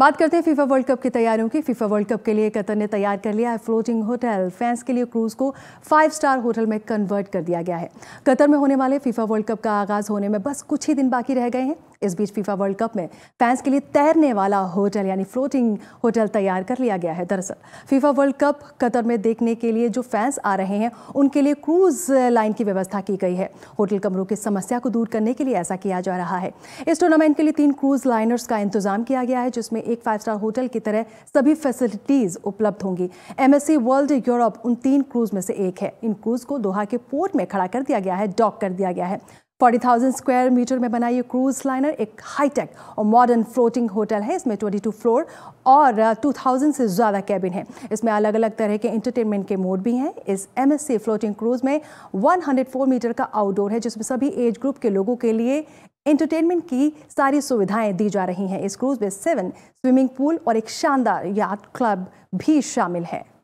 बात करते हैं फीफा वर्ल्ड कप की तैयारियों की फीफा वर्ल्ड कप के लिए कतर ने तैयार कर लिया है फ्लोटिंग होटल फैंस के लिए क्रूज को फाइव स्टार होटल में कन्वर्ट कर दिया गया है कतर में होने वाले फीफा वर्ल्ड कप का आगाज़ होने में बस कुछ ही दिन बाकी रह गए हैं इस बीच फीफा वर्ल्ड कप में फैंस के लिए तैरने वाला होटल यानी फ्लोटिंग होटल तैयार कर लिया गया है दरअसल फीफा वर्ल्ड कप कतर में देखने के लिए जो फैंस आ रहे हैं उनके लिए क्रूज लाइन की व्यवस्था की गई है होटल कमरों की समस्या को दूर करने के लिए ऐसा किया जा रहा है इस टूर्नामेंट के लिए तीन क्रूज लाइनर्स का इंतजाम किया गया है जिसमें एक फाइव स्टार होटल की तरह सभी फैसिलिटीज उपलब्ध होंगी एमएससी वर्ल्ड यूरोप उन तीन क्रूज में से एक है इन क्रूज को दोहा के पोर्ट में खड़ा कर दिया गया है डॉक कर दिया गया है 40,000 स्क्वायर मीटर में बनाई ये क्रूज लाइनर एक हाईटेक और मॉडर्न फ्लोटिंग होटल है इसमें 22 फ्लोर और 2,000 uh, से ज़्यादा कैबिन है इसमें अलग अलग तरह के इंटरटेनमेंट के मोड भी हैं इस M S C floating cruise में 104 मीटर का आउटडोर है जिसमें सभी एज ग्रुप के लोगों के लिए एंटरटेनमेंट की सारी सुविधाएं दी जा रही हैं इस क्रूज में सेवन स्विमिंग पूल और एक शानदार याद क्लब भी शामिल है